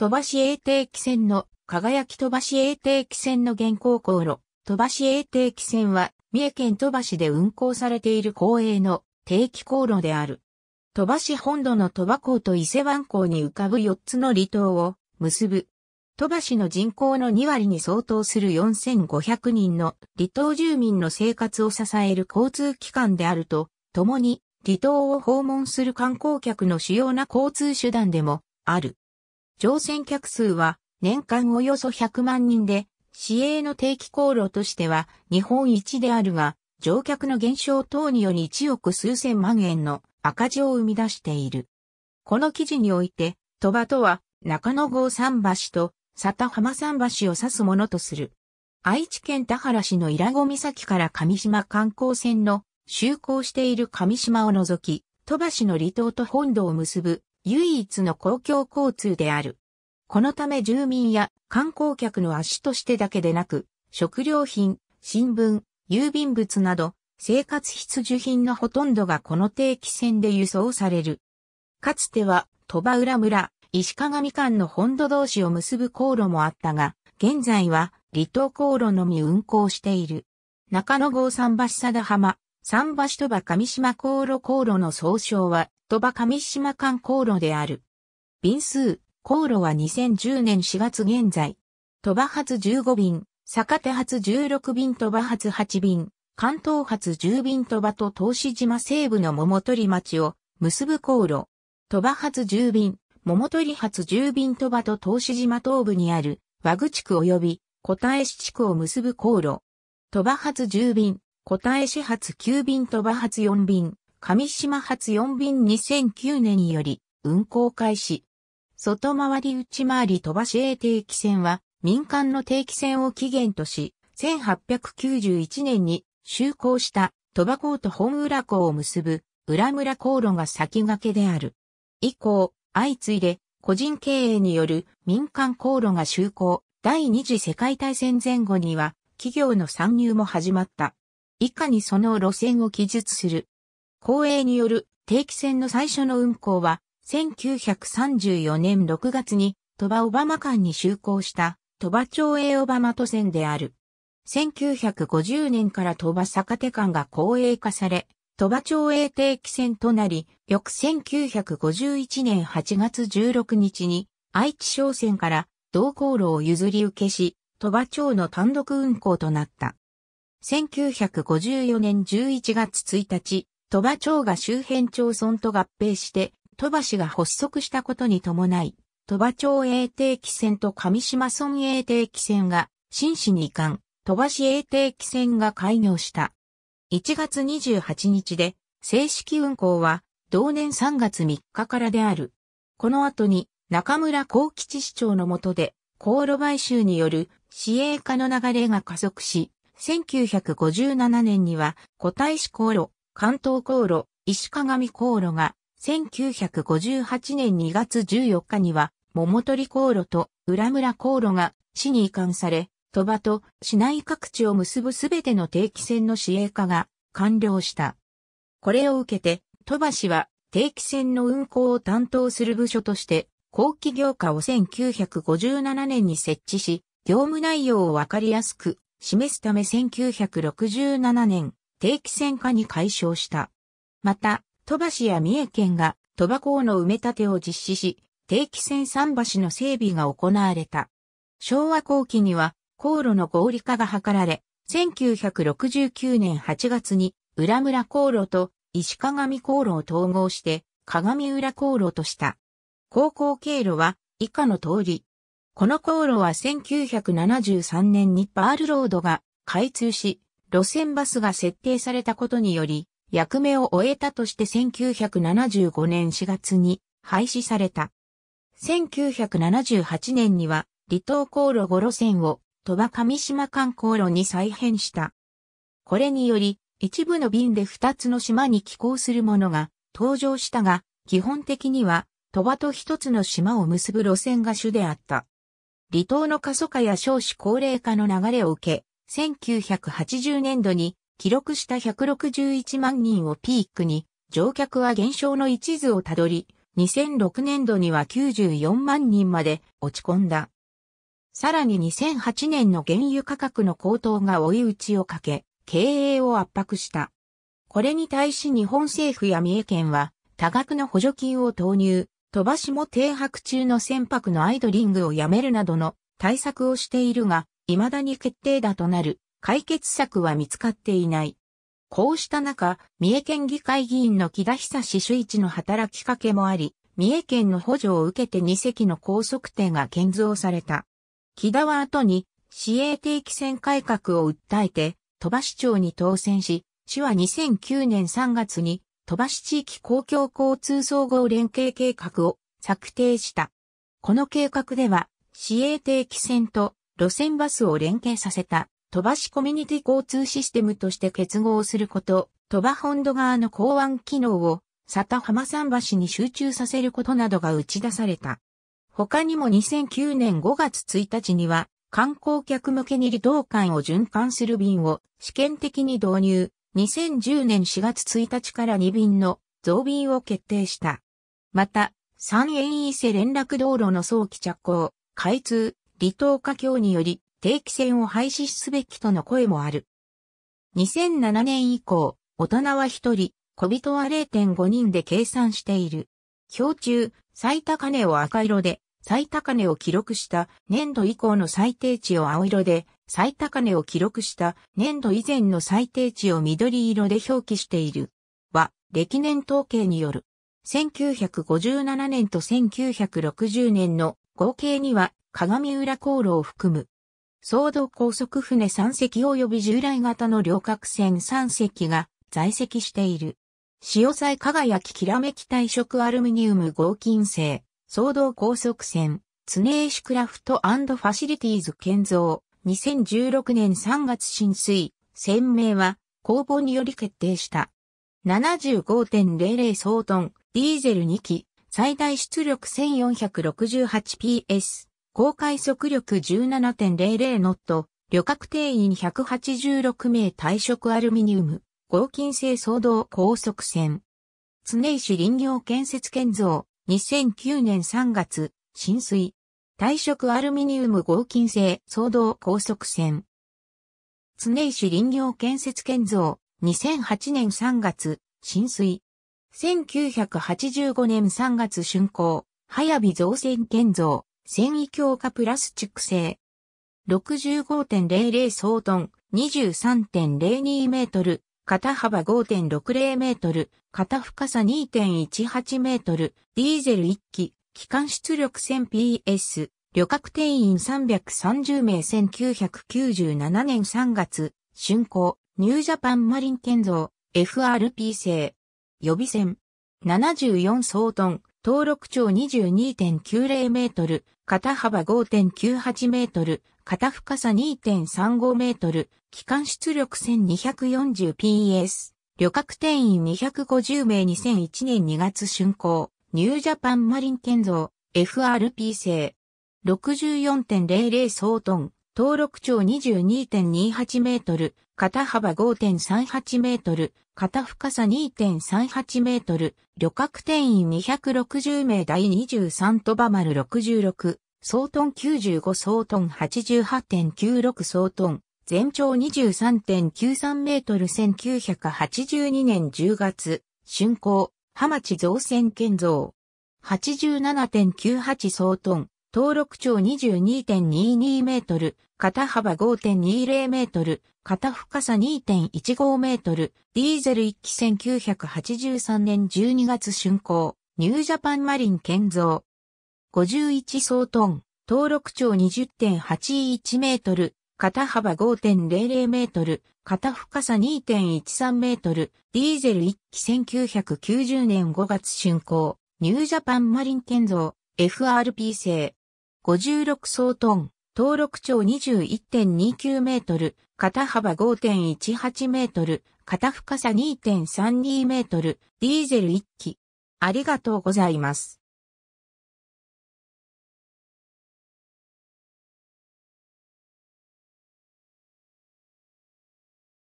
飛ばし衛定機線の、輝き飛ばし衛定機線の現行航路、飛ばし衛定機線は、三重県飛ばしで運行されている公営の定期航路である。飛ばし本土の飛ば港と伊勢湾港に浮かぶ4つの離島を結ぶ。飛ばしの人口の2割に相当する4500人の離島住民の生活を支える交通機関であると、共に離島を訪問する観光客の主要な交通手段でもある。乗船客数は年間およそ100万人で、市営の定期航路としては日本一であるが、乗客の減少等により1億数千万円の赤字を生み出している。この記事において、鳥羽とは中野郷桟橋と佐田浜桟橋を指すものとする。愛知県田原市の伊良湖岬から上島観光船の就航している上島を除き、鳥羽市の離島と本土を結ぶ唯一の公共交通である。このため住民や観光客の足としてだけでなく、食料品、新聞、郵便物など、生活必需品のほとんどがこの定期船で輸送される。かつては、鳥羽浦村、石鏡間の本土同士を結ぶ航路もあったが、現在は離島航路のみ運航している。中野郷桟橋貞浜、桟橋鳥羽上島航路航路の総称は、鳥羽上島間航路である。便数、航路は2010年4月現在。鳥羽発15便、坂手発16便鳥羽発8便、関東発10便鳥羽と東志島西部の桃取町を結ぶ航路。鳥羽発10便、桃取発10便鳥羽と東志島東部にある和具地区及び小田江市地区を結ぶ航路。鳥羽発10便、答え始発9便鳥羽発4便、上島発4便2009年より運行開始。外回り内回り鳥羽市営定期船は民間の定期船を起源とし、1891年に就航した鳥羽港と本浦港を結ぶ浦村航路が先駆けである。以降、相次いで個人経営による民間航路が就航、第二次世界大戦前後には企業の参入も始まった。以下にその路線を記述する。公営による定期船の最初の運行は、1934年6月に鳥羽小浜間に就航した鳥羽町営小浜都線である。1950年から鳥羽坂手間が公営化され、鳥羽町営定期船となり、翌1951年8月16日に愛知商船から同航路を譲り受けし、鳥羽町の単独運航となった。1954年11月1日、鳥羽町が周辺町村と合併して、鳥羽市が発足したことに伴い、鳥羽町永定期船と上島村永定期船が、新市に移管、鳥羽市永定期船が開業した。1月28日で、正式運行は、同年3月3日からである。この後に、中村幸吉市長の下で、航路買収による市営化の流れが加速し、1957年には古代市航路、関東航路、石鏡航路が、1958年2月14日には、桃取航路と浦村航路が市に移管され、鳥羽と市内各地を結ぶすべての定期船の市営化が完了した。これを受けて、鳥羽市は定期船の運航を担当する部署として、後期業化を1957年に設置し、業務内容をわかりやすく示すため1967年、定期船化に解消した。また、戸橋市や三重県が戸場港の埋め立てを実施し、定期船三橋の整備が行われた。昭和後期には、航路の合理化が図られ、1969年8月に、浦村航路と石鏡航路を統合して、鏡浦航路とした。航行経路は、以下の通り、この航路は1973年にパールロードが開通し、路線バスが設定されたことにより、役目を終えたとして1975年4月に廃止された。1978年には離島航路5路線を鳥羽上島間航路に再編した。これにより、一部の便で2つの島に寄港するものが登場したが、基本的には鳥羽と1つの島を結ぶ路線が主であった。離島の過疎化や少子高齢化の流れを受け、1980年度に記録した161万人をピークに、乗客は減少の一途をたどり、2006年度には94万人まで落ち込んだ。さらに2008年の原油価格の高騰が追い打ちをかけ、経営を圧迫した。これに対し日本政府や三重県は多額の補助金を投入、飛ばしも停泊中の船舶のアイドリングをやめるなどの対策をしているが、未だに決定打となる解決策は見つかっていない。こうした中、三重県議会議員の木田久志主一の働きかけもあり、三重県の補助を受けて2隻の高速艇が建造された。木田は後に、市営定期船改革を訴えて、鳥羽市長に当選し、市は2009年3月に鳥羽市地域公共交通総合連携計画を策定した。この計画では、市営定期船と路線バスを連携させた鳥羽市コミュニティ交通システムとして結合すること、鳥羽本土側の港湾機能を佐田浜桟橋に集中させることなどが打ち出された。他にも2009年5月1日には、観光客向けに離島間を循環する便を試験的に導入、2010年4月1日から2便の増便を決定した。また、三円伊勢連絡道路の早期着工、開通、離島化協により定期船を廃止すべきとの声もある。2007年以降、大人は1人、小人は0.5人で計算している。表中、最高値を赤色で、最高値を記録した年度以降の最低値を青色で、最高値を記録した年度以前の最低値を緑色で表記している。は、歴年統計による。1957年と1960年の合計には鏡浦航路を含む。総動高速船3隻及び従来型の両角船3隻が在籍している。潮材輝ききらめき体色アルミニウム合金製、総動高速船、常石クラフトファシリティーズ建造、2016年3月浸水、船名は公募により決定した。75.00総トン、ディーゼル2機、最大出力 1468PS、高快速力17.00ノット、旅客定員186名退職アルミニウム、合金製騒動高速船。常石林業建設建造、2009年3月、浸水。退色アルミニウム合金製騒動高速船。常石林業建設建造、2008年3月、浸水。1985年3月竣工、早火造船建造、繊維強化プラスチック製。65.00総トン、23.02メートル、肩幅5.60メートル、肩深さ2.18メートル、ディーゼル1機、機関出力 1000PS、旅客定員330名1997年3月、竣工、ニュージャパンマリン建造、FRP 製、予備船、74総トン、登録長22.90メートル、肩幅5.98メートル、肩深さ2.35メートル、機関出力 1240PS、旅客定員250名2001年2月竣工。ニュージャパンマリン建造、FRP 製。64.00総トン、登録長22.28メートル、肩幅5.38メートル、肩深さ2.38メートル、旅客定員260名第23トバ丸66、総トン95総トン88.96総トン、全長23.93メートル1982年10月、竣工。浜地造船建造。87.98総トン、登録長22.22メートル、肩幅5.20メートル、肩深さ2.15メートル、ディーゼル1機1983年12月竣工、ニュージャパンマリン建造。51総トン、登録長20.81メートル、肩幅5.00メートル、肩深さ2.13メートル、ディーゼル1機1990年5月竣工、ニュージャパンマリン建造、FRP 製。56総トン、登録長21.29メートル、肩幅5.18メートル、肩深さ2.32メートル、ディーゼル1機。ありがとうございます。